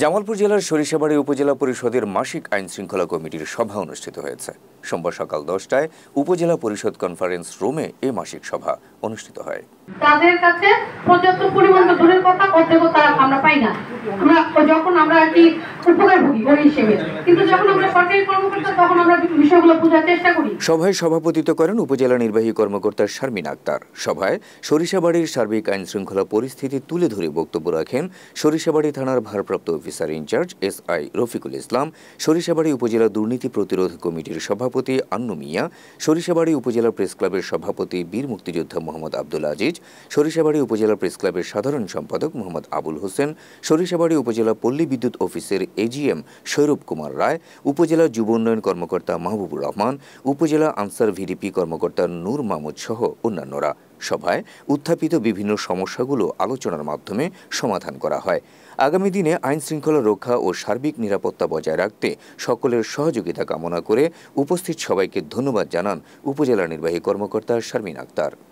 জামালপুর জেলার সরিষাবাড়ি উপজেলা পরিষদের মাসিক আইন শৃঙ্খলা কমিটির সভা অনুষ্ঠিত হয়েছে সোমবার সকাল দশটায় উপজেলা পরিষদ কনফারেন্স রুমে এ মাসিক সভা অনুষ্ঠিত হয় তাদের কাছে পর্যাপ্ত পরিমাণ দূরের কথা তারা আমরা পাই না আমরা যখন আমরা একটি সভায় সভাপতিত্ব করেন উপজেলা নির্বাহী কর্মকর্তা শারমিন আক্তার সভায় সরিষাবাড়ির সার্বিক আইন শৃঙ্খলা পরিস্থিতি তুলে ধরে বক্তব্য রাখেন সরিষাবাড়ি থানার ভারপ্রাপ্ত officer in charge S I Rafiqul Islam Sarishabari উপজেলা দুর্নীতি প্রতিরোধ কমিটির সভাপতি আন্নু মিয়া সরিষাবাড়ি উপজেলা প্রেস ক্লাবের সভাপতি বীর মুক্তিযোদ্ধা মোহাম্মদ আব্দুল আজিজ সরিষাবাড়ি উপজেলা প্রেস ক্লাবের সাধারণ সম্পাদক মোহাম্মদ আবুল হোসেন সরিষাবাড়ি উপজেলা পল্লী বিদ্যুৎ অফিসের এজিএম সৌরভ কুমার রায় উপজেলা যুব উন্নয়ন কর্মকর্তা মাহবুবুর রহমান উপজেলা আনসার ভিডিপি কর্মকর্তা নূর মাহমুদ সহ অন্যান্যরা সভায় উত্থাপিত বিভিন্ন সমস্যাগুলো আলোচনার মাধ্যমে সমাধান করা হয় আগামী দিনে আইন শৃঙ্খলা রক্ষা ও সার্বিক নিরাপত্তা বজায় রাখতে সকলের সহযোগিতা কামনা করে উপস্থিত সবাইকে ধন্যবাদ জানান উপজেলা নির্বাহী কর্মকর্তা শারমিন আক্তার